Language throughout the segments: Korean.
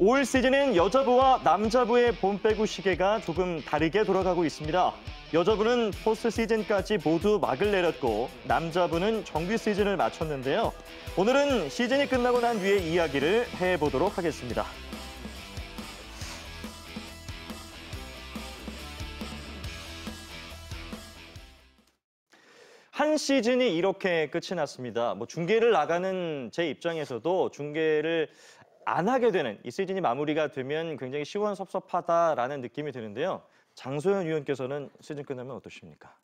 올 시즌은 여자부와 남자부의 봄배구 시계가 조금 다르게 돌아가고 있습니다. 여자부는 포스트 시즌까지 모두 막을 내렸고 남자부는 정규 시즌을 마쳤는데요. 오늘은 시즌이 끝나고 난뒤에 이야기를 해보도록 하겠습니다. 한 시즌이 이렇게 끝이 났습니다. 뭐 중계를 나가는 제 입장에서도 중계를 안 하게 되는 이 시즌이 마무리가 되면 굉장히 시원섭섭하다라는 느낌이 드는데요. 장소연 위원께서는 시즌 끝나면 어떠십니까?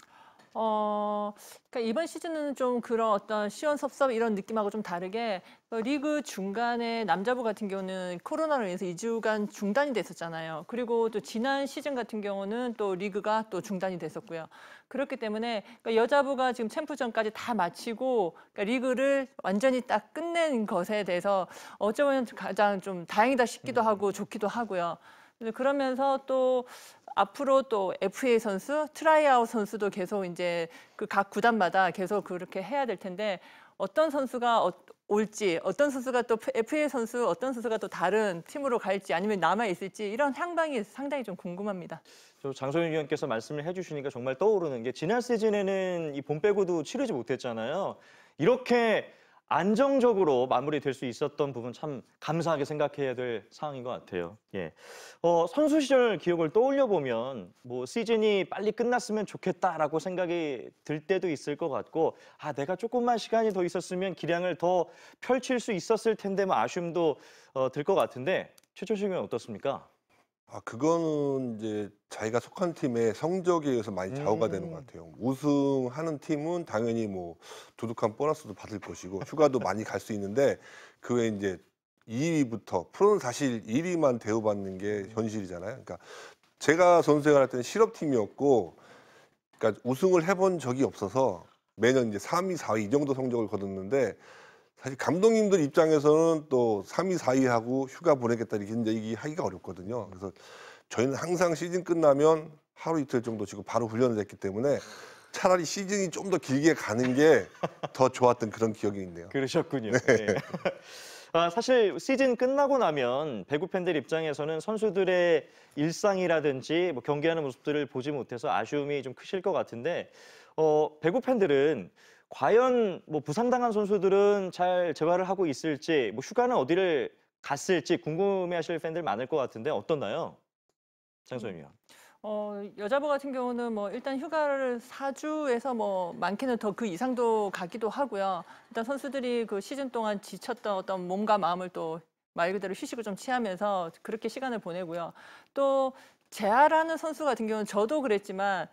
어, 그러니까 이번 시즌은 좀 그런 어떤 시원섭섭 이런 느낌하고 좀 다르게 뭐 리그 중간에 남자부 같은 경우는 코로나로 인해서 2주간 중단이 됐었잖아요. 그리고 또 지난 시즌 같은 경우는 또 리그가 또 중단이 됐었고요. 그렇기 때문에 그러니까 여자부가 지금 챔프전까지 다 마치고 그러니까 리그를 완전히 딱 끝낸 것에 대해서 어쩌면 가장 좀 다행이다 싶기도 음. 하고 좋기도 하고요. 네, 그러면서 또 앞으로 또 FA 선수, 트라이아웃 선수도 계속 이제 그 각 구단마다 계속 그렇게 해야 될 텐데 어떤 선수가 어, 올지, 어떤 선수가 또 FA 선수, 어떤 선수가 또 다른 팀으로 갈지 아니면 남아 있을지 이런 향방이 상당히 좀 궁금합니다. 저 장소윤 위원께서 말씀을 해주시니까 정말 떠오르는 게 지난 시즌에는 이 봄빼고도 치르지 못했잖아요. 이렇게 안정적으로 마무리될 수 있었던 부분 참 감사하게 생각해야 될 상황인 것 같아요. 예. 어, 선수 시절 기억을 떠올려 보면 뭐 시즌이 빨리 끝났으면 좋겠다라고 생각이 들 때도 있을 것 같고 아 내가 조금만 시간이 더 있었으면 기량을 더 펼칠 수 있었을 텐데 뭐 아쉬움도 어, 들것 같은데 최철식은 어떻습니까? 아, 그거는 이제 자기가 속한 팀의 성적에 의해서 많이 좌우가 되는 것 음. 같아요. 우승하는 팀은 당연히 뭐 두둑한 보너스도 받을 것이고 휴가도 많이 갈 수 있는데 그 외에 이제 2위부터 프로는 사실 1위만 대우받는 게 음. 현실이잖아요. 그러니까 제가 선수생활 할 때는 실업팀이었고 그러니까 우승을 해본 적이 없어서 매년 이제 3위, 4위 이 정도 성적을 거뒀는데 사실 감독님들 입장에서는 또 3위, 4위하고 휴가 보내겠다 이렇게 이 얘기하기가 어렵거든요. 그래서 저희는 항상 시즌 끝나면 하루 이틀 정도 지금 바로 훈련을 했기 때문에 차라리 시즌이 좀 더 길게 가는 게 더 좋았던 그런 기억이 있네요. 그러셨군요. 네. 네. 아, 사실 시즌 끝나고 나면 배구 팬들 입장에서는 선수들의 일상이라든지 뭐 경기하는 모습들을 보지 못해서 아쉬움이 좀 크실 것 같은데 어, 배구 팬들은 과연 뭐 부상당한 선수들은 잘 재활을 하고 있을지, 뭐 휴가는 어디를 갔을지 궁금해하실 팬들 많을 것 같은데 어떻나요? 장소임이요. 어, 여자부 같은 경우는 뭐 일단 휴가를 4주에서 뭐 많게는 더 그 이상도 가기도 하고요. 일단 선수들이 그 시즌 동안 지쳤던 어떤 몸과 마음을 또 말 그대로 휴식을 좀 취하면서 그렇게 시간을 보내고요. 또 재활하는 선수 같은 경우는 저도 그랬지만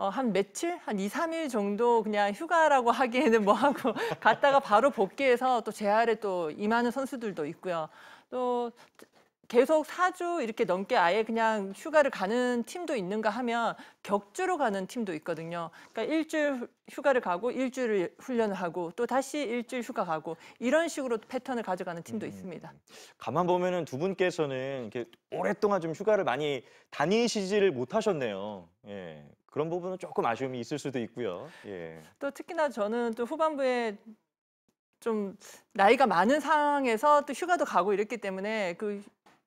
어, 한 며칠, 한 2, 3일 정도 그냥 휴가라고 하기에는 뭐하고 갔다가 바로 복귀해서 또 재활에 또 임하는 선수들도 있고요. 또 계속 4주 이렇게 넘게 아예 그냥 휴가를 가는 팀도 있는가 하면 격주로 가는 팀도 있거든요. 그러니까 일주일 휴가를 가고 일주일 훈련을 하고 또 다시 일주일 휴가 가고 이런 식으로 패턴을 가져가는 팀도 음, 있습니다. 가만 보면은 두 분께서는 이렇게 오랫동안 좀 휴가를 많이 다니시지를 못하셨네요. 예. 그런 부분은 조금 아쉬움이 있을 수도 있고요. 예. 또 특히나 저는 또 후반부에 좀 나이가 많은 상황에서 또 휴가도 가고 이랬기 때문에 그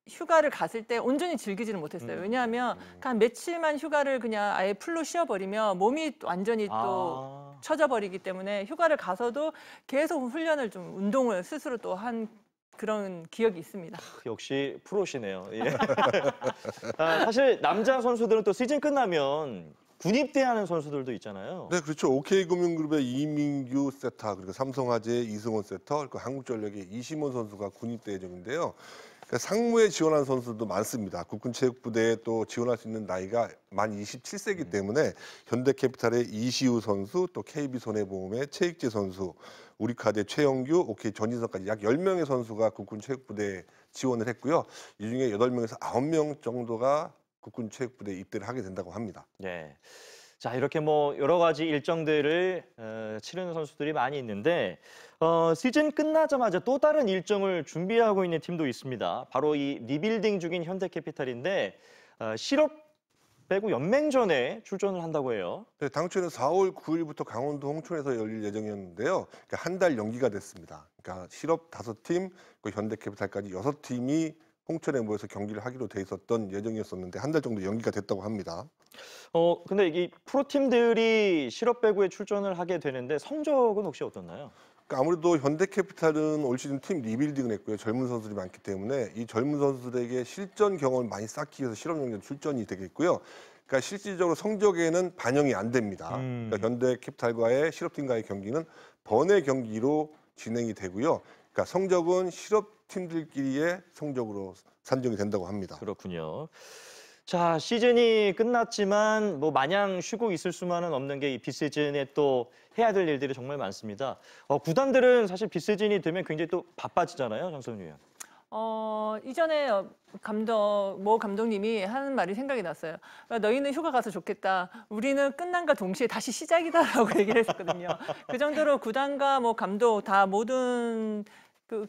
휴가를 갔을 때 온전히 즐기지는 못했어요. 음. 왜냐하면 음. 그 한 며칠만 휴가를 그냥 아예 풀로 쉬어버리면 몸이 완전히 또 아. 처져버리기 때문에 휴가를 가서도 계속 훈련을 좀 운동을 스스로 또 한 그런 기억이 있습니다. 역시 프로시네요. 예. 아, 사실 남자 선수들은 또 시즌 끝나면 군입대하는 선수들도 있잖아요. 네, 그렇죠. OK금융그룹의 이민규 세터, 그리고 삼성화재 이승원 세터, 그리고 한국전력의 이시몬 선수가 군입대 예정인데요. 그러니까 상무에 지원한 선수도 많습니다. 국군체육부대에 또 지원할 수 있는 나이가 만 27세이기 때문에 현대캐피탈의 이시우 선수, 또 KB손해보험의 최익재 선수, 우리카드 의 최영규, OK 전인선까지 약 10명의 선수가 국군체육부대에 지원을 했고요. 이 중에 8명에서 9명 정도가 국군 체육부대에 입대를 하게 된다고 합니다. 네. 자 이렇게 뭐 여러 가지 일정들을 어, 치르는 선수들이 많이 있는데 어, 시즌 끝나자마자 또 다른 일정을 준비하고 있는 팀도 있습니다. 바로 이 리빌딩 중인 현대캐피탈인데 어, 실업 빼고 연맹전에 출전을 한다고 해요. 네, 당초에는 4월 9일부터 강원도 홍천에서 열릴 예정이었는데요. 그러니까 한달 연기가 됐습니다. 그러니까 실업 5팀, 그 현대캐피탈까지 6팀이 홍천에 모여서 경기를 하기로 돼 있었던 예정이었었는데 한 달 정도 연기가 됐다고 합니다. 어 근데 이 프로팀들이 실업 배구에 출전을 하게 되는데 성적은 혹시 어떻나요? 그러니까 아무래도 현대캐피탈은 올 시즌 팀 리빌딩을 했고요. 젊은 선수들이 많기 때문에 이 젊은 선수들에게 실전 경험을 많이 쌓기 위해서 실업 경기 출전이 되겠고요. 그러니까 실질적으로 성적에는 반영이 안 됩니다. 음. 그러니까 현대캐피탈과의 실업팀과의 경기는 번외 경기로 진행이 되고요. 그러니까 성적은 실업 팀들끼리의 성적으로 산정이 된다고 합니다. 그렇군요. 자 시즌이 끝났지만 뭐 마냥 쉬고 있을 수만은 없는 게이 비시즌에 또 해야 될 일들이 정말 많습니다. 어, 구단들은 사실 비시즌이 되면 굉장히 또 바빠지잖아요, 정선유 위원. 어, 이전에 감독, 모 감독님이 하는 말이 생각이 났어요. 너희는 휴가 가서 좋겠다. 우리는 끝난과 동시에 다시 시작이다라고 얘기를 했었거든요. 그 정도로 구단과 뭐 감독 다 모든 그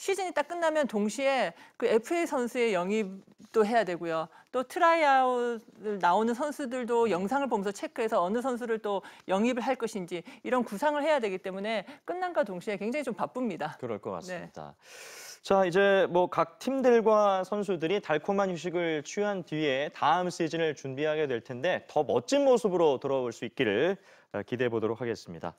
시즌이 딱 끝나면 동시에 그 FA 선수의 영입도 해야 되고요. 또 트라이아웃 나오는 선수들도 영상을 보면서 체크해서 어느 선수를 또 영입을 할 것인지 이런 구상을 해야 되기 때문에 끝난과 동시에 굉장히 좀 바쁩니다. 그럴 것 네. 같습니다. 네. 자 이제 뭐 각 팀들과 선수들이 달콤한 휴식을 취한 뒤에 다음 시즌을 준비하게 될 텐데 더 멋진 모습으로 돌아올 수 있기를 기대해 보도록 하겠습니다.